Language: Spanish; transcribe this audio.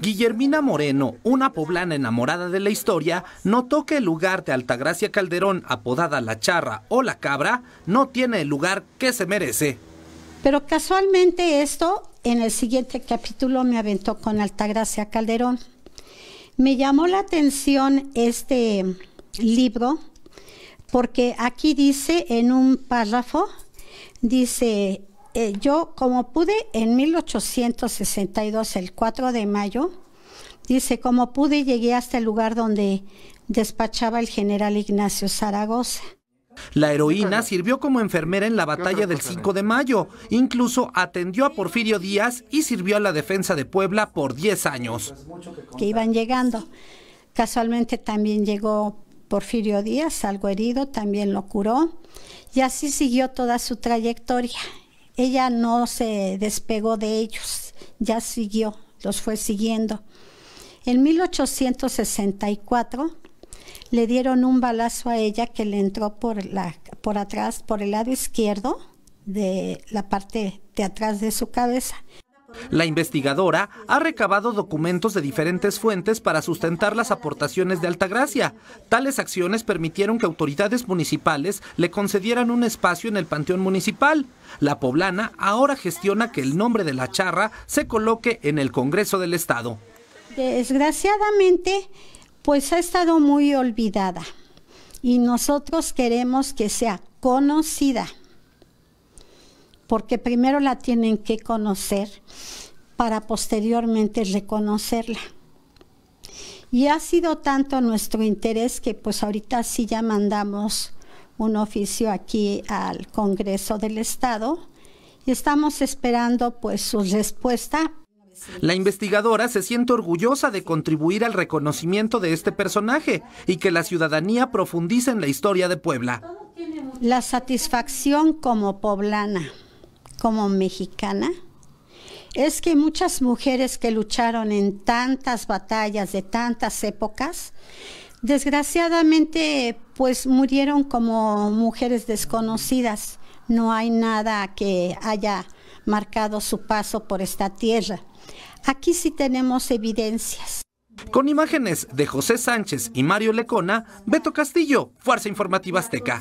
Guillermina Moreno, una poblana enamorada de la historia, notó que el lugar de Altagracia Calderón, apodada La Charra o La Cabra, no tiene el lugar que se merece. Pero casualmente esto, en el siguiente capítulo me aventó con Altagracia Calderón. Me llamó la atención este libro porque aquí dice en un párrafo, dice, eh, yo como pude en 1862, el 4 de mayo, dice, como pude llegué hasta el lugar donde despachaba el general Ignacio Zaragoza. La heroína sirvió como enfermera en la batalla del 5 de mayo, incluso atendió a Porfirio Díaz y sirvió a la defensa de Puebla por 10 años. Que iban llegando. Casualmente también llegó Porfirio Díaz, algo herido, también lo curó y así siguió toda su trayectoria ella no se despegó de ellos, ya siguió, los fue siguiendo. En 1864 le dieron un balazo a ella que le entró por, la, por atrás, por el lado izquierdo de la parte de atrás de su cabeza. La investigadora ha recabado documentos de diferentes fuentes para sustentar las aportaciones de Altagracia. Tales acciones permitieron que autoridades municipales le concedieran un espacio en el Panteón Municipal. La poblana ahora gestiona que el nombre de la charra se coloque en el Congreso del Estado. Desgraciadamente, pues ha estado muy olvidada y nosotros queremos que sea conocida porque primero la tienen que conocer para posteriormente reconocerla. Y ha sido tanto nuestro interés que pues ahorita sí ya mandamos un oficio aquí al Congreso del Estado y estamos esperando pues su respuesta. La investigadora se siente orgullosa de contribuir al reconocimiento de este personaje y que la ciudadanía profundice en la historia de Puebla. La satisfacción como poblana como mexicana es que muchas mujeres que lucharon en tantas batallas de tantas épocas, desgraciadamente pues murieron como mujeres desconocidas. No hay nada que haya marcado su paso por esta tierra. Aquí sí tenemos evidencias. Con imágenes de José Sánchez y Mario Lecona, Beto Castillo, Fuerza Informativa Azteca.